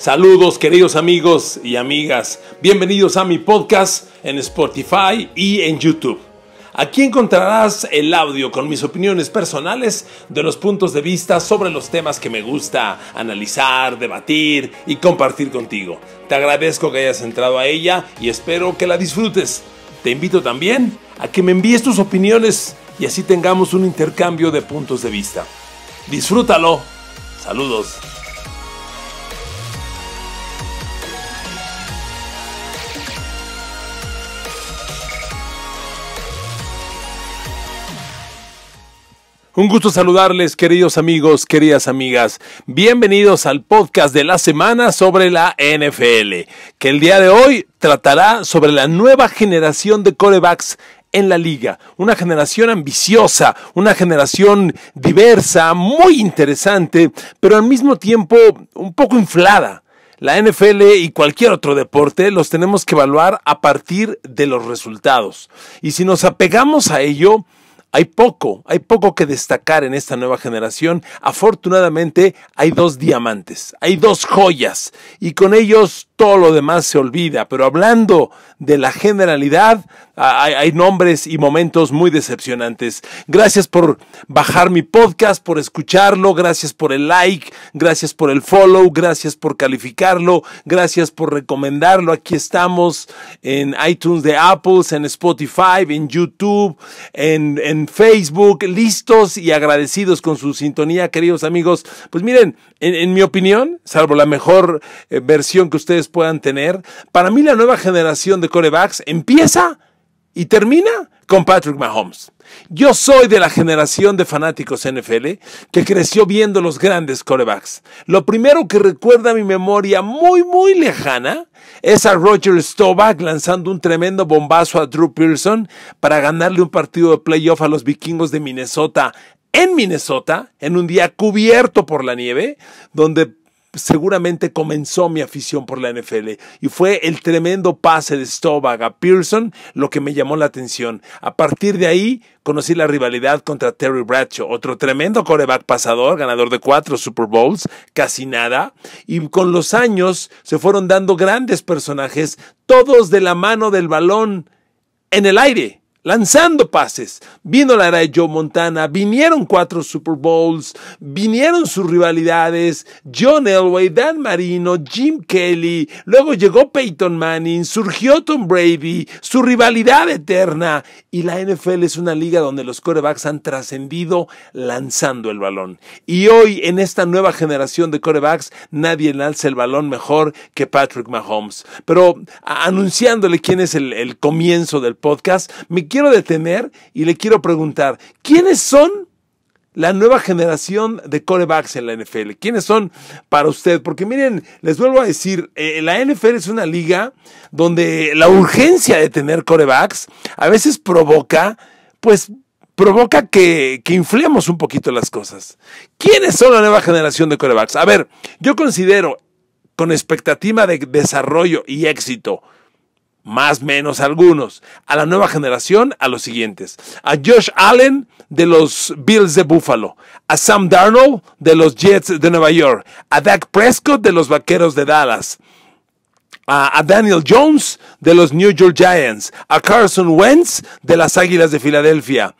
Saludos queridos amigos y amigas, bienvenidos a mi podcast en Spotify y en YouTube. Aquí encontrarás el audio con mis opiniones personales de los puntos de vista sobre los temas que me gusta analizar, debatir y compartir contigo. Te agradezco que hayas entrado a ella y espero que la disfrutes. Te invito también a que me envíes tus opiniones y así tengamos un intercambio de puntos de vista. Disfrútalo. Saludos. Un gusto saludarles, queridos amigos, queridas amigas. Bienvenidos al podcast de la semana sobre la NFL, que el día de hoy tratará sobre la nueva generación de corebacks en la liga. Una generación ambiciosa, una generación diversa, muy interesante, pero al mismo tiempo un poco inflada. La NFL y cualquier otro deporte los tenemos que evaluar a partir de los resultados. Y si nos apegamos a ello, hay poco, hay poco que destacar en esta nueva generación. Afortunadamente hay dos diamantes, hay dos joyas y con ellos todo lo demás se olvida. Pero hablando de la generalidad, hay, nombres y momentos muy decepcionantes. Gracias por bajar mi podcast, por escucharlo, gracias por el like, gracias por el follow, gracias por calificarlo, gracias por recomendarlo. Aquí estamos en iTunes de Apple, en Spotify, en YouTube, en, Facebook, listos y agradecidos con su sintonía, queridos amigos. Pues miren, en, mi opinión, salvo la mejor eh, versión que ustedes puedan tener, para mí la nueva generación de corebacks empieza y termina con Patrick Mahomes. Yo soy de la generación de fanáticos NFL que creció viendo los grandes corebacks. Lo primero que recuerda mi memoria muy, muy lejana es a Roger Staubach lanzando un tremendo bombazo a Drew Pearson para ganarle un partido de playoff a los vikingos de Minnesota en Minnesota, en un día cubierto por la nieve, donde seguramente comenzó mi afición por la NFL y fue el tremendo pase de Staubach a Pearson lo que me llamó la atención. A partir de ahí conocí la rivalidad contra Terry Bradshaw, otro tremendo coreback pasador, ganador de cuatro Super Bowls, casi nada, y con los años se fueron dando grandes personajes, todos de la mano del balón en el aire lanzando pases. Vino la era de Joe Montana, vinieron cuatro Super Bowls, vinieron sus rivalidades, John Elway, Dan Marino, Jim Kelly, luego llegó Peyton Manning, surgió Tom Brady, su rivalidad eterna. Y la NFL es una liga donde los corebacks han trascendido lanzando el balón. Y hoy en esta nueva generación de corebacks nadie lanza el balón mejor que Patrick Mahomes. Pero anunciándole quién es el, el comienzo del podcast, me quiero detener y le quiero preguntar, ¿quiénes son la nueva generación de corebacks en la NFL? ¿Quiénes son para usted? Porque miren, les vuelvo a decir, eh, la NFL es una liga donde la urgencia de tener corebacks a veces provoca, pues provoca que, que, inflemos un poquito las cosas. ¿Quiénes son la nueva generación de corebacks? A ver, yo considero con expectativa de desarrollo y éxito más menos algunos, a la nueva generación, a los siguientes, a Josh Allen de los Bills de Buffalo, a Sam Darnold de los Jets de Nueva York, a Dak Prescott de los Vaqueros de Dallas, a, Daniel Jones de los New York Giants, a Carson Wentz de las Águilas de Filadelfia,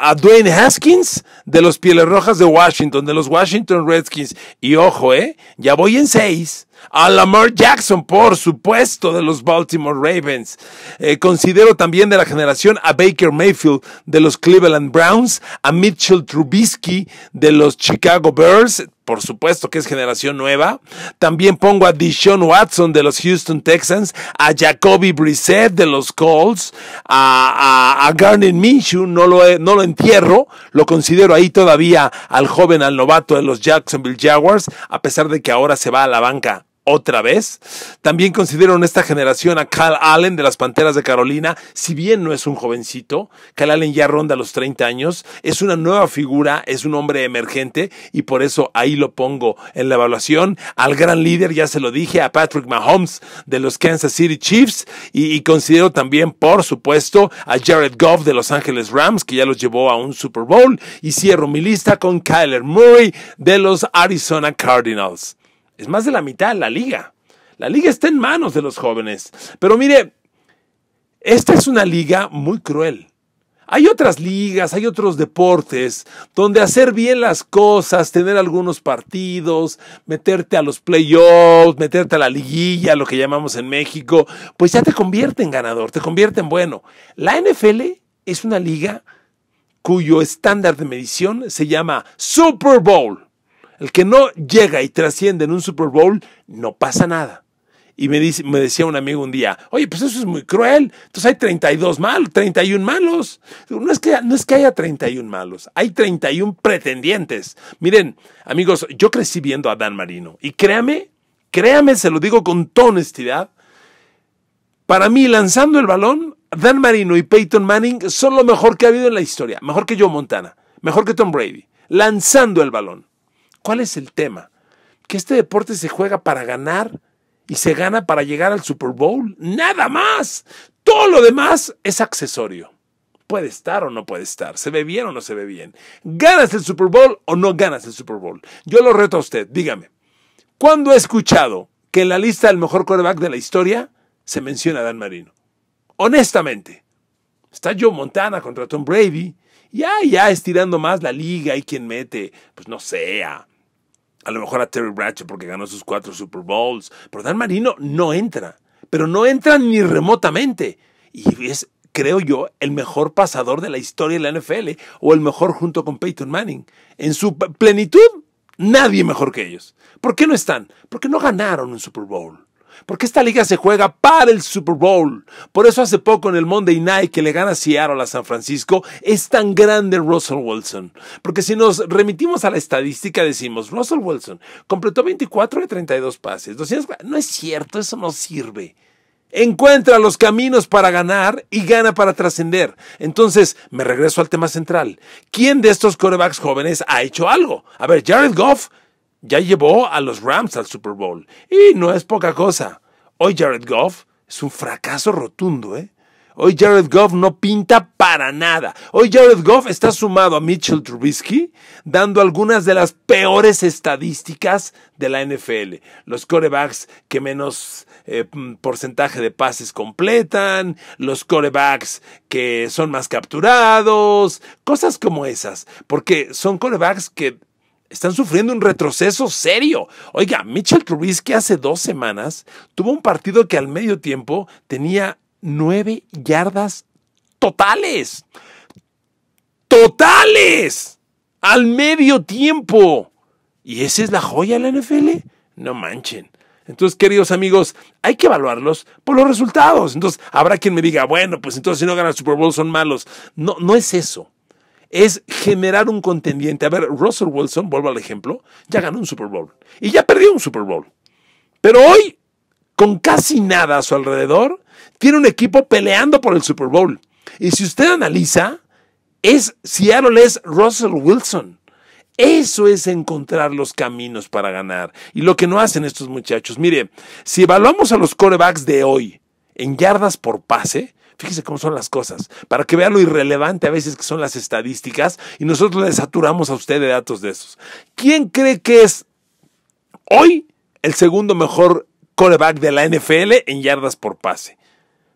a Dwayne Haskins de los Pieles Rojas de Washington, de los Washington Redskins. Y ojo, eh, ya voy en seis. A Lamar Jackson, por supuesto, de los Baltimore Ravens. Eh, considero también de la generación a Baker Mayfield de los Cleveland Browns, a Mitchell Trubisky de los Chicago Bears, por supuesto que es generación nueva. También pongo a Deshaun Watson de los Houston Texans, a Jacoby Brissett de los Colts, a, a, Garnet Minshew, no lo, no lo entierro, lo considero ahí todavía al joven, al novato de los Jacksonville Jaguars, a pesar de que ahora se va a la banca otra vez. También considero en esta generación a Cal Allen de las Panteras de Carolina, si bien no es un jovencito, Cal Allen ya ronda los 30 años, es una nueva figura, es un hombre emergente y por eso ahí lo pongo en la evaluación. Al gran líder, ya se lo dije, a Patrick Mahomes de los Kansas City Chiefs y, considero también, por supuesto, a Jared Goff de Los Ángeles Rams, que ya los llevó a un Super Bowl y cierro mi lista con Kyler Murray de los Arizona Cardinals. Es más de la mitad la liga. La liga está en manos de los jóvenes. Pero mire, esta es una liga muy cruel. Hay otras ligas, hay otros deportes donde hacer bien las cosas, tener algunos partidos, meterte a los playoffs, meterte a la liguilla, lo que llamamos en México, pues ya te convierte en ganador, te convierte en bueno. La NFL es una liga cuyo estándar de medición se llama Super Bowl. El que no llega y trasciende en un Super Bowl, no pasa nada. Y me, decía un amigo un día, oye, pues eso es muy cruel. Entonces hay 32 malos, 31 malos. No es, que, no es que haya 31 malos, hay 31 pretendientes. Miren, amigos, yo crecí viendo a Dan Marino. Y créame, créame, se lo digo con toda honestidad. Para mí, lanzando el balón, Dan Marino y Peyton Manning son lo mejor que ha habido en la historia. Mejor que Joe Montana, mejor que Tom Brady. Lanzando el balón. ¿Cuál es el tema? ¿Que este deporte se juega para ganar y se gana para llegar al Super Bowl? Nada más. Todo lo demás es accesorio. Puede estar o no puede estar. Se ve bien o no se ve bien. ¿Ganas el Super Bowl o no ganas el Super Bowl? Yo lo reto a usted. Dígame. ¿Cuándo he escuchado que en la lista del mejor quarterback de la historia se menciona a Dan Marino? Honestamente. Está Joe Montana contra Tom Brady. Ya, ya estirando más la liga y quien mete, pues no sea a lo mejor a Terry Bradshaw porque ganó sus cuatro Super Bowls, pero Dan Marino no entra, pero no entra ni remotamente. Y es, creo yo, el mejor pasador de la historia de la NFL, ¿eh? o el mejor junto con Peyton Manning. En su plenitud, nadie mejor que ellos. ¿Por qué no están? Porque no ganaron un Super Bowl. Porque esta liga se juega para el Super Bowl. Por eso hace poco en el Monday Night que le gana Seattle a San Francisco es tan grande Russell Wilson. Porque si nos remitimos a la estadística decimos, Russell Wilson completó 24 de 32 pases. no es cierto, eso no sirve. Encuentra los caminos para ganar y gana para trascender. Entonces, me regreso al tema central. ¿Quién de estos corebacks jóvenes ha hecho algo? A ver, Jared Goff ya llevó a los Rams al Super Bowl. Y no es poca cosa. Hoy Jared Goff es un fracaso rotundo, ¿eh? Hoy Jared Goff no pinta para nada. Hoy Jared Goff está sumado a Mitchell Trubisky, dando algunas de las peores estadísticas de la NFL. Los corebacks que menos eh, mm, porcentaje de pases completan, los corebacks que son más capturados, cosas como esas, porque son corebacks que están sufriendo un retroceso serio. Oiga, Mitchell Trubisky hace dos semanas tuvo un partido que al medio tiempo tenía nueve yardas totales. ¡Totales! Al medio tiempo. ¿Y esa es la joya de la NFL? No manchen. Entonces, queridos amigos, hay que evaluarlos por los resultados. Entonces, habrá quien me diga, bueno, pues entonces si no ganan el Super Bowl son malos. No, no es eso es generar un contendiente. A ver, Russell Wilson, vuelvo al ejemplo, ya ganó un Super Bowl y ya perdió un Super Bowl. Pero hoy, con casi nada a su alrededor, tiene un equipo peleando por el Super Bowl. Y si usted analiza, es Seattle es Russell Wilson. Eso es encontrar los caminos para ganar. Y lo que no hacen estos muchachos. Mire, si evaluamos a los corebacks de hoy en yardas por pase, Fíjese cómo son las cosas, para que vea lo irrelevante a veces que son las estadísticas y nosotros le saturamos a usted de datos de esos. ¿Quién cree que es hoy el segundo mejor coreback de la NFL en yardas por pase?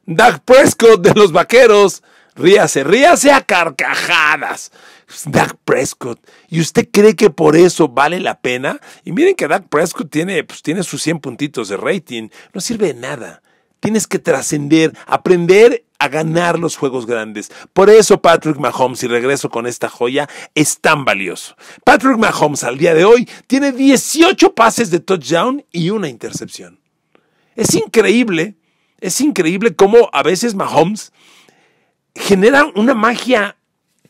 Doug Prescott de los Vaqueros. Ríase, ríase a carcajadas. Pues, Dak Prescott. ¿Y usted cree que por eso vale la pena? Y miren que Dak Prescott tiene, pues, tiene sus 100 puntitos de rating. No sirve de nada. Tienes que trascender, aprender a ganar los juegos grandes. Por eso Patrick Mahomes, y regreso con esta joya, es tan valioso. Patrick Mahomes al día de hoy tiene 18 pases de touchdown y una intercepción. Es increíble, es increíble cómo a veces Mahomes genera una magia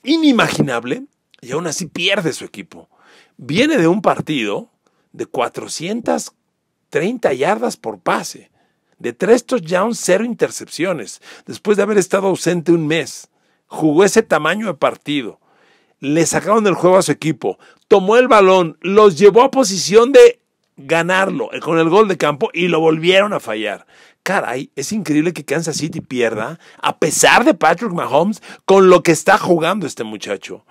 inimaginable y aún así pierde su equipo. Viene de un partido de 430 yardas por pase de tres touchdowns, cero intercepciones, después de haber estado ausente un mes. Jugó ese tamaño de partido. Le sacaron el juego a su equipo, tomó el balón, los llevó a posición de ganarlo eh, con el gol de campo y lo volvieron a fallar. Caray, es increíble que Kansas City pierda, a pesar de Patrick Mahomes, con lo que está jugando este muchacho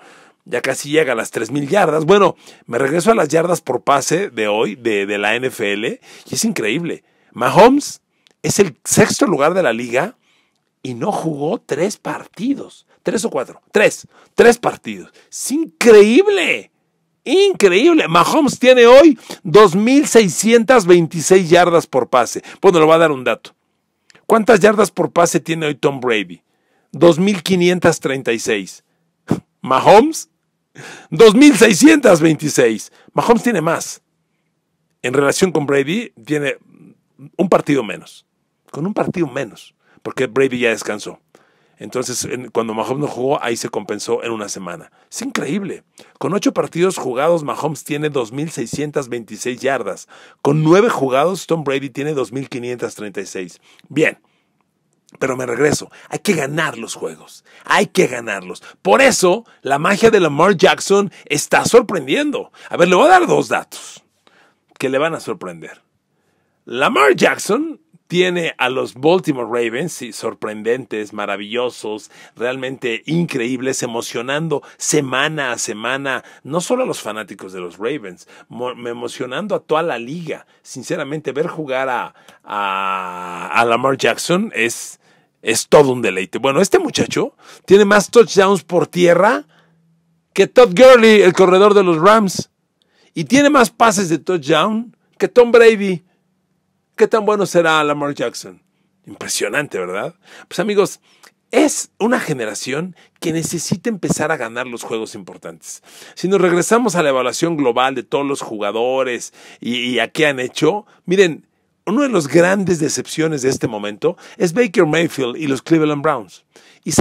ya casi llega a las 3.000 yardas. Bueno, me regreso a las yardas por pase de hoy, de, de, la NFL, y es increíble. Mahomes es el sexto lugar de la liga y no jugó tres partidos. Tres o cuatro. Tres. Tres partidos. Es increíble. Increíble. Mahomes tiene hoy 2.626 yardas por pase. Bueno, le voy a dar un dato. ¿Cuántas yardas por pase tiene hoy Tom Brady? 2.536. Mahomes, 2.626. Mahomes tiene más. En relación con Brady, tiene un partido menos con un partido menos, porque Brady ya descansó. Entonces, cuando Mahomes no jugó, ahí se compensó en una semana. Es increíble. Con ocho partidos jugados, Mahomes tiene 2.626 yardas. Con nueve jugados, Tom Brady tiene 2.536. Bien. Pero me regreso, hay que ganar los juegos, hay que ganarlos. Por eso la magia de Lamar Jackson está sorprendiendo. A ver, le voy a dar dos datos que le van a sorprender. Lamar Jackson tiene a los Baltimore Ravens, sorprendentes, maravillosos, realmente increíbles, emocionando semana a semana, no solo a los fanáticos de los Ravens, emocionando a toda la liga. Sinceramente, ver jugar a, Lamar Jackson es, es todo un deleite. Bueno, este muchacho tiene más touchdowns por tierra que Todd Gurley, el corredor de los Rams, y tiene más pases de touchdown que Tom Brady ¿Qué tan bueno será Lamar Jackson? Impresionante, ¿verdad? Pues amigos, es una generación que necesita empezar a ganar los juegos importantes. Si nos regresamos a la evaluación global de todos los jugadores y, a qué han hecho, miren, uno de los grandes decepciones de este momento es Baker Mayfield y los Cleveland Browns. Y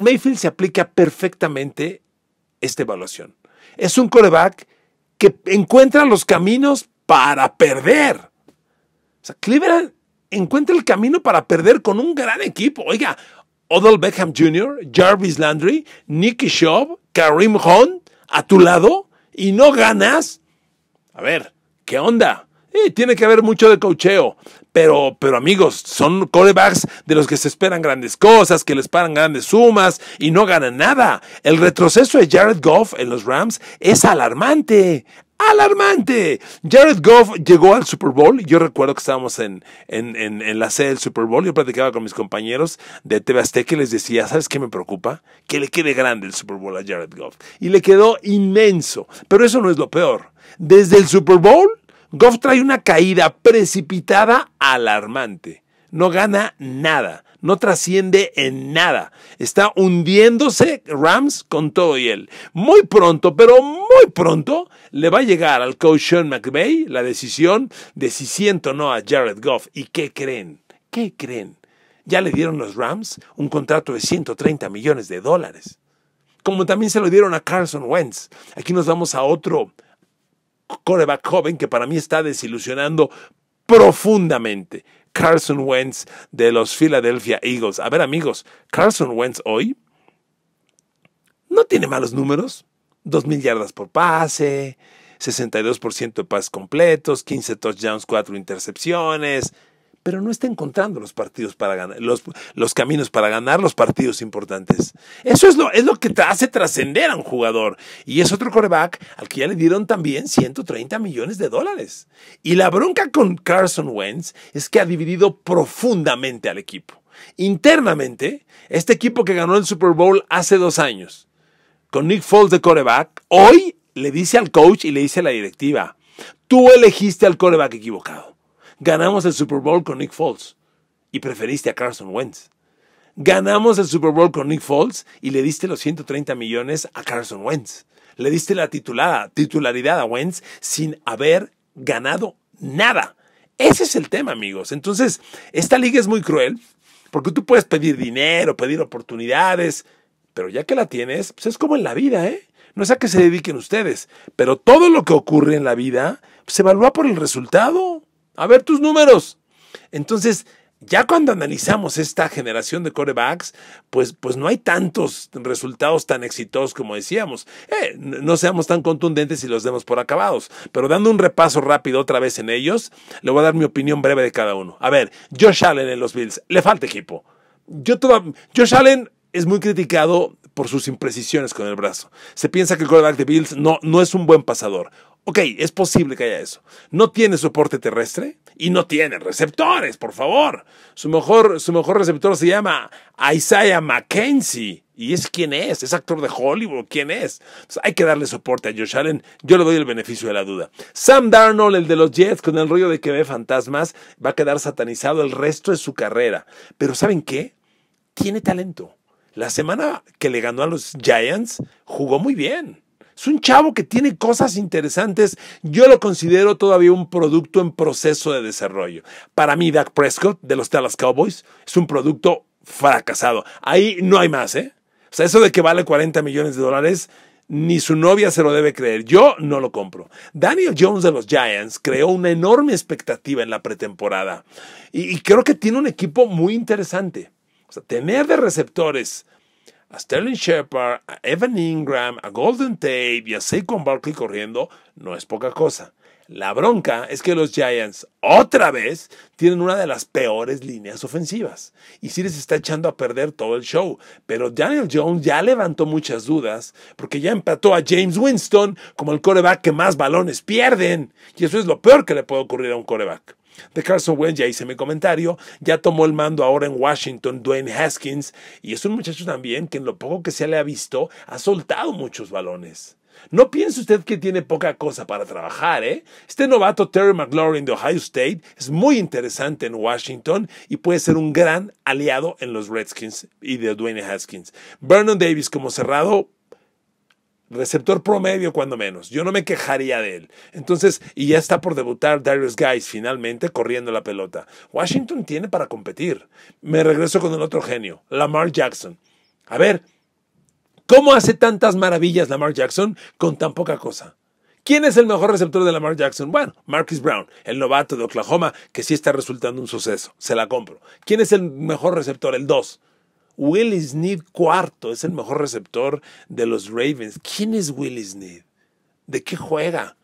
Mayfield se aplica perfectamente esta evaluación. Es un coreback que encuentra los caminos para perder. O sea, Cleveland encuentra el camino para perder con un gran equipo. Oiga, Odell Beckham Jr., Jarvis Landry, Nicky Schaub, Karim Hunt a tu lado y no ganas. A ver, ¿qué onda? Eh, tiene que haber mucho de cocheo, pero, pero amigos, son corebacks de los que se esperan grandes cosas, que les paran grandes sumas y no ganan nada. El retroceso de Jared Goff en los Rams es alarmante alarmante. Jared Goff llegó al Super Bowl. Yo recuerdo que estábamos en, en la sede del Super Bowl. Yo platicaba con mis compañeros de TV Azteca y les decía, ¿sabes qué me preocupa? Que le quede grande el Super Bowl a Jared Goff. Y le quedó inmenso. Pero eso no es lo peor. Desde el Super Bowl Goff trae una caída precipitada alarmante. No gana nada, no trasciende en nada. Está hundiéndose Rams con todo y él. Muy pronto, pero muy pronto, le va a llegar al coach Sean McVay la decisión de si siento o no a Jared Goff. ¿Y qué creen? ¿Qué creen? Ya le dieron los Rams un contrato de 130 millones de dólares. Como también se lo dieron a Carson Wentz. Aquí nos vamos a otro coreback joven que para mí está desilusionando profundamente. Carson Wentz de los Philadelphia Eagles. A ver amigos, Carson Wentz hoy no tiene malos números. 2.000 yardas por pase, 62% de pases completos, 15 touchdowns, 4 intercepciones pero no está encontrando los partidos para ganar, los, los caminos para ganar los partidos importantes. Eso es lo, es lo que te hace trascender a un jugador. Y es otro coreback al que ya le dieron también 130 millones de dólares. Y la bronca con Carson Wentz es que ha dividido profundamente al equipo. Internamente, este equipo que ganó el Super Bowl hace dos años, con Nick Foles de coreback, hoy le dice al coach y le dice a la directiva, tú elegiste al coreback equivocado. Ganamos el Super Bowl con Nick Foles y preferiste a Carson Wentz. Ganamos el Super Bowl con Nick Foles y le diste los 130 millones a Carson Wentz. Le diste la titularidad a Wentz sin haber ganado nada. Ese es el tema, amigos. Entonces, esta liga es muy cruel porque tú puedes pedir dinero, pedir oportunidades, pero ya que la tienes, pues es como en la vida, ¿eh? No es a que se dediquen ustedes, pero todo lo que ocurre en la vida se evalúa por el resultado. A ver tus números. Entonces, ya cuando analizamos esta generación de corebacks, pues, pues no hay tantos resultados tan exitosos como decíamos. Eh, no seamos tan contundentes y los demos por acabados. Pero dando un repaso rápido otra vez en ellos, le voy a dar mi opinión breve de cada uno. A ver, Josh Allen en los Bills, le falta equipo. Yo toda, Josh Allen es muy criticado por sus imprecisiones con el brazo. Se piensa que el quarterback de Bills no, no es un buen pasador. Ok, es posible que haya eso. No tiene soporte terrestre y no tiene receptores, por favor. Su mejor, su mejor receptor se llama Isaiah McKenzie. ¿Y es quién es? ¿Es actor de Hollywood? ¿Quién es? hay que darle soporte a Josh Allen. Yo le doy el beneficio de la duda. Sam Darnold, el de los Jets, con el rollo de que ve fantasmas, va a quedar satanizado el resto de su carrera. Pero ¿saben qué? Tiene talento. La semana que le ganó a los Giants, jugó muy bien es un chavo que tiene cosas interesantes. Yo lo considero todavía un producto en proceso de desarrollo. Para mí, Dak Prescott de los Dallas Cowboys es un producto fracasado. Ahí no hay más, ¿eh? O sea, eso de que vale 40 millones de dólares, ni su novia se lo debe creer. Yo no lo compro. Daniel Jones de los Giants creó una enorme expectativa en la pretemporada y, y creo que tiene un equipo muy interesante. O sea, tener de receptores a Sterling Shepard, a Evan Ingram, a Golden Tate y a Saquon Barkley corriendo, no es poca cosa. La bronca es que los Giants otra vez tienen una de las peores líneas ofensivas y sí les está echando a perder todo el show. Pero Daniel Jones ya levantó muchas dudas porque ya empató a James Winston como el coreback que más balones pierden y eso es lo peor que le puede ocurrir a un coreback de Carson Wentz, ya hice mi comentario, ya tomó el mando ahora en Washington Dwayne Haskins y es un muchacho también que en lo poco que se le ha visto ha soltado muchos balones. No piense usted que tiene poca cosa para trabajar, ¿eh? Este novato Terry McLaurin de Ohio State es muy interesante en Washington y puede ser un gran aliado en los Redskins y de Dwayne Haskins. Vernon Davis como cerrado, receptor promedio cuando menos. Yo no me quejaría de él. Entonces, y ya está por debutar Darius Guys finalmente corriendo la pelota. Washington tiene para competir. Me regreso con el otro genio, Lamar Jackson. A ver, ¿cómo hace tantas maravillas Lamar Jackson con tan poca cosa? ¿Quién es el mejor receptor de Lamar Jackson? Bueno, Marcus Brown, el novato de Oklahoma, que sí está resultando un suceso. Se la compro. ¿Quién es el mejor receptor? El 2. Willis Sneed cuarto es el mejor receptor de los Ravens. ¿Quién es Willis Sneed? ¿De qué juega?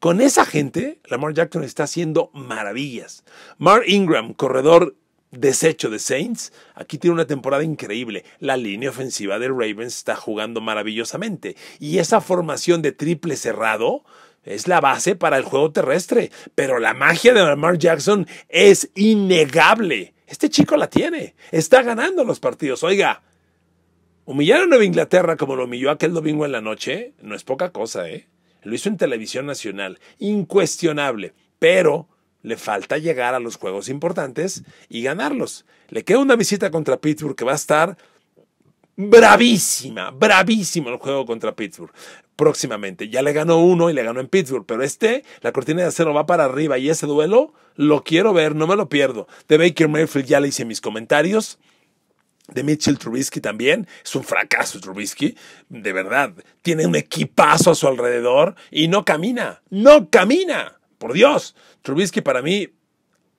Con esa gente, Lamar Jackson está haciendo maravillas. Mark Ingram, corredor desecho de Saints, aquí tiene una temporada increíble. La línea ofensiva de Ravens está jugando maravillosamente. Y esa formación de triple cerrado es la base para el juego terrestre. Pero la magia de Lamar Jackson es innegable. Este chico la tiene, está ganando los partidos. Oiga, humillar a Nueva Inglaterra como lo humilló aquel domingo en la noche no es poca cosa, ¿eh? Lo hizo en televisión nacional, incuestionable, pero le falta llegar a los juegos importantes y ganarlos. Le queda una visita contra Pittsburgh que va a estar bravísima, bravísimo el juego contra Pittsburgh próximamente. Ya le ganó uno y le ganó en Pittsburgh, pero este, la cortina de acero va para arriba y ese duelo lo quiero ver, no me lo pierdo. De Baker Mayfield ya le hice mis comentarios. De Mitchell Trubisky también. Es un fracaso Trubisky. De verdad. Tiene un equipazo a su alrededor y no camina. No camina. Por Dios. Trubisky para mí,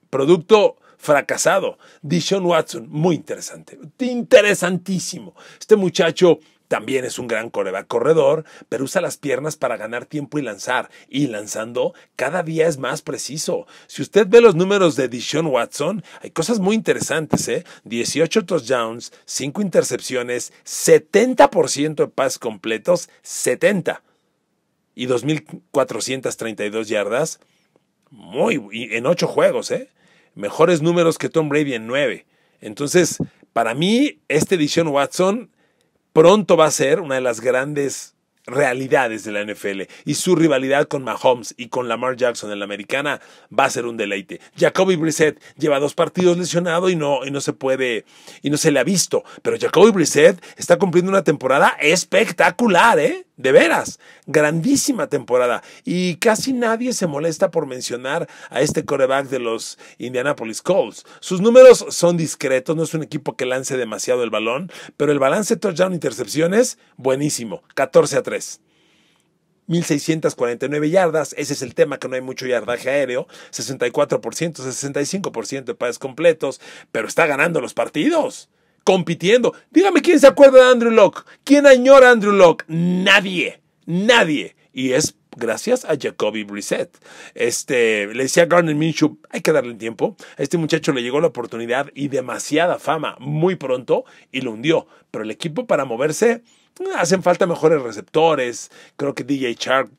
producto fracasado. Dishon Watson, muy interesante. Interesantísimo. Este muchacho también es un gran corredor, pero usa las piernas para ganar tiempo y lanzar. Y lanzando, cada día es más preciso. Si usted ve los números de Deshaun Watson, hay cosas muy interesantes, ¿eh? 18 touchdowns, 5 intercepciones, 70% de pases completos, 70 y 2.432 yardas. Muy, en 8 juegos, ¿eh? Mejores números que Tom Brady en 9. Entonces, para mí, este Dishon Watson pronto va a ser una de las grandes realidades de la NFL y su rivalidad con Mahomes y con Lamar Jackson en la americana va a ser un deleite. Jacoby Brissett lleva dos partidos lesionado y no, y no se puede y no se le ha visto, pero Jacoby Brissett está cumpliendo una temporada espectacular, ¿eh? De veras, grandísima temporada. Y casi nadie se molesta por mencionar a este coreback de los Indianapolis Colts. Sus números son discretos, no es un equipo que lance demasiado el balón, pero el balance touchdown-intercepciones, buenísimo, 14 a 3. 1.649 yardas, ese es el tema que no hay mucho yardaje aéreo, 64%, 65% de pases completos, pero está ganando los partidos compitiendo. Dígame quién se acuerda de Andrew Locke. ¿Quién añora a Andrew Locke? Nadie. Nadie. Y es gracias a Jacoby Brissett. Este, le decía a Garner Minshew, hay que darle tiempo. A este muchacho le llegó la oportunidad y demasiada fama muy pronto y lo hundió. Pero el equipo para moverse hacen falta mejores receptores. Creo que DJ Chark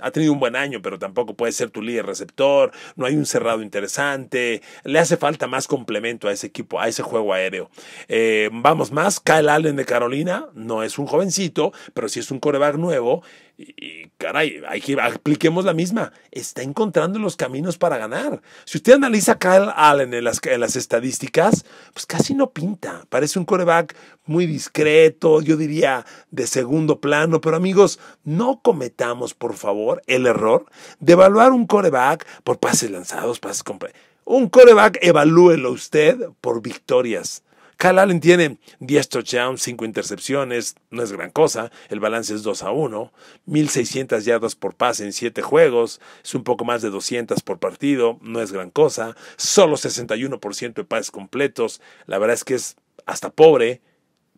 ha tenido un buen año, pero tampoco puede ser tu líder receptor, no hay un cerrado interesante, le hace falta más complemento a ese equipo, a ese juego aéreo. Eh, vamos más, Kyle Allen de Carolina, no es un jovencito, pero sí es un coreback nuevo. Y, caray, hay que, apliquemos la misma. Está encontrando los caminos para ganar. Si usted analiza a Kyle Allen en las, en las estadísticas, pues casi no pinta. Parece un coreback muy discreto, yo diría de segundo plano, pero amigos, no cometamos por favor, el error de evaluar un coreback por pases lanzados, pases completos Un coreback evalúelo usted por victorias. Kyle Allen tiene 10 touchdowns, 5 intercepciones, no es gran cosa, el balance es 2 a 1, 1600 yardas por pase en 7 juegos, es un poco más de 200 por partido, no es gran cosa, solo 61% de pases completos, la verdad es que es hasta pobre,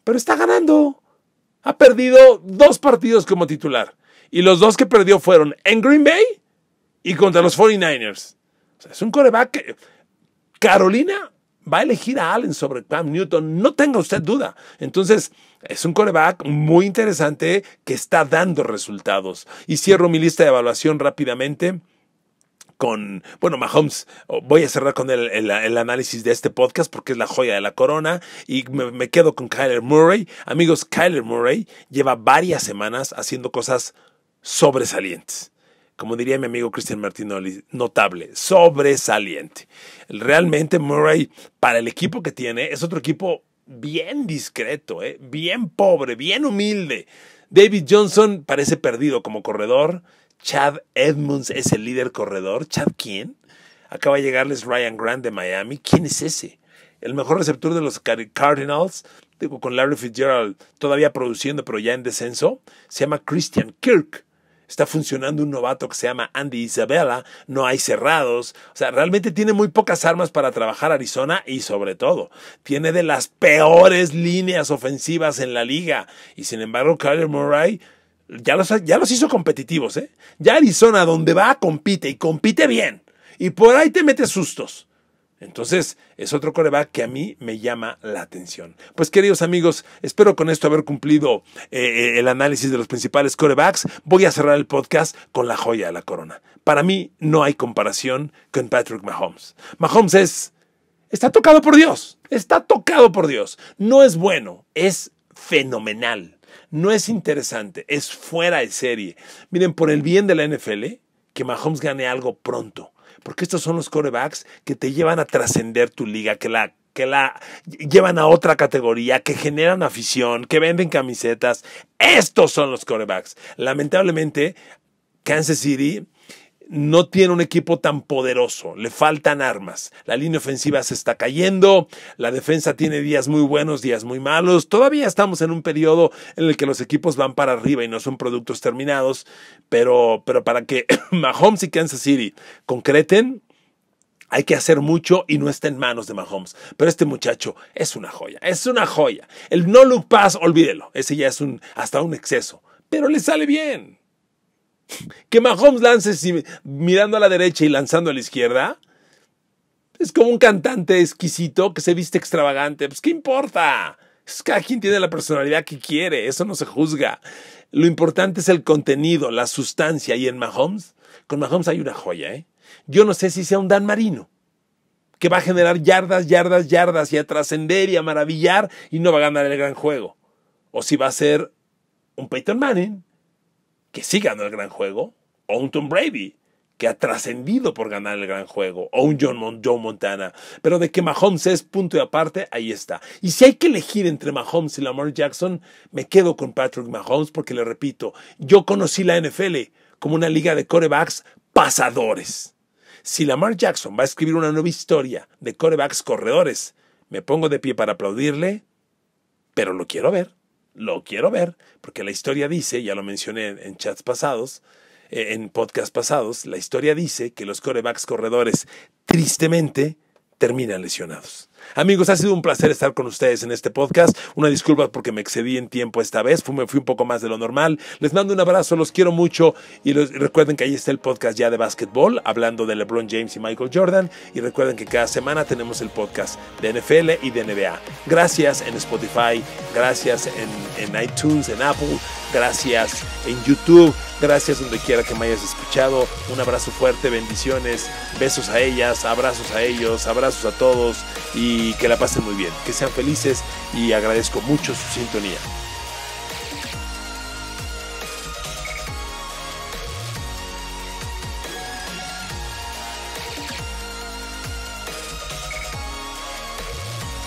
pero está ganando. Ha perdido dos partidos como titular. Y los dos que perdió fueron en Green Bay y contra los 49ers. es un coreback Carolina va a elegir a Allen sobre Cam Newton, no tenga usted duda. Entonces, es un coreback muy interesante que está dando resultados. Y cierro mi lista de evaluación rápidamente con, bueno, Mahomes, voy a cerrar con el, análisis de este podcast porque es la joya de la corona y me quedo con Kyler Murray. Amigos, Kyler Murray lleva varias semanas haciendo cosas sobresalientes. Como diría mi amigo Christian Martinoli, notable, sobresaliente. Realmente Murray, para el equipo que tiene, es otro equipo bien discreto, ¿eh? bien pobre, bien humilde. David Johnson parece perdido como corredor. Chad Edmonds es el líder corredor. ¿Chad quién? Acaba de llegarles Ryan Grant de Miami. ¿Quién es ese? El mejor receptor de los Cardinals, con Larry Fitzgerald todavía produciendo, pero ya en descenso, se llama Christian Kirk está funcionando un novato que se llama Andy Isabella, no hay cerrados, o sea, realmente tiene muy pocas armas para trabajar Arizona y sobre todo, tiene de las peores líneas ofensivas en la liga y sin embargo Kyler Murray ya los, ya los hizo competitivos, ¿eh? Ya Arizona donde va compite y compite bien y por ahí te metes sustos. Entonces, es otro coreback que a mí me llama la atención. Pues queridos amigos, espero con esto haber cumplido eh, eh, el análisis de los principales corebacks. Voy a cerrar el podcast con la joya de la corona. Para mí no hay comparación con Patrick Mahomes. Mahomes es... Está tocado por Dios. Está tocado por Dios. No es bueno, es fenomenal. No es interesante, es fuera de serie. Miren, por el bien de la NFL, que Mahomes gane algo pronto porque estos son los corebacks que te llevan a trascender tu liga, que la que la llevan a otra categoría, que generan afición, que venden camisetas. Estos son los corebacks. Lamentablemente, Kansas City no tiene un equipo tan poderoso, le faltan armas, la línea ofensiva se está cayendo, la defensa tiene días muy buenos, días muy malos, todavía estamos en un periodo en el que los equipos van para arriba y no son productos terminados, pero, pero para que Mahomes y Kansas City concreten, hay que hacer mucho y no está en manos de Mahomes. Pero este muchacho es una joya, es una joya. El no look pass, olvídelo, ese ya es hasta un exceso, pero le sale bien. Que Mahomes lance mirando a la derecha y lanzando a la izquierda. Es como un cantante exquisito que se viste extravagante. Pues, ¿qué importa? Es cada quien tiene la personalidad que quiere. Eso no se juzga. Lo importante es el contenido, la sustancia. Y en Mahomes, con Mahomes hay una joya, ¿eh? Yo no sé si sea un Dan Marino que va a generar yardas, yardas, yardas y a trascender y a maravillar y no va a ganar el gran juego. O si va a ser un Peyton Manning que sí ganó el gran juego, o un Tom Brady, que ha trascendido por ganar el gran juego, o un John, Montana, pero de que Mahomes es punto y aparte, ahí está. Y si hay que elegir entre Mahomes y Lamar Jackson, me quedo con Patrick Mahomes porque le repito, yo conocí la NFL como una liga de corebacks pasadores. Si Lamar Jackson va a escribir una nueva historia de corebacks corredores, me pongo de pie para aplaudirle, pero lo quiero ver lo quiero ver, porque la historia dice, ya lo mencioné en chats pasados, eh, en podcasts pasados, la historia dice que los corebacks corredores tristemente terminan lesionados. Amigos, ha sido un placer estar con ustedes en este podcast. Una disculpa porque me excedí en tiempo esta vez, fui, me fui un poco más de lo normal. Les mando un abrazo, los quiero mucho y, recuerden que ahí está el podcast ya de básquetbol, hablando de LeBron James y Michael Jordan. Y recuerden que cada semana tenemos el podcast de NFL y de NBA. Gracias en Spotify, gracias en, en iTunes, en Apple, gracias en YouTube, gracias donde quiera que me hayas escuchado. Un abrazo fuerte, bendiciones, besos a ellas, abrazos a ellos, abrazos a todos y y que la pasen muy bien, que sean felices y agradezco mucho su sintonía.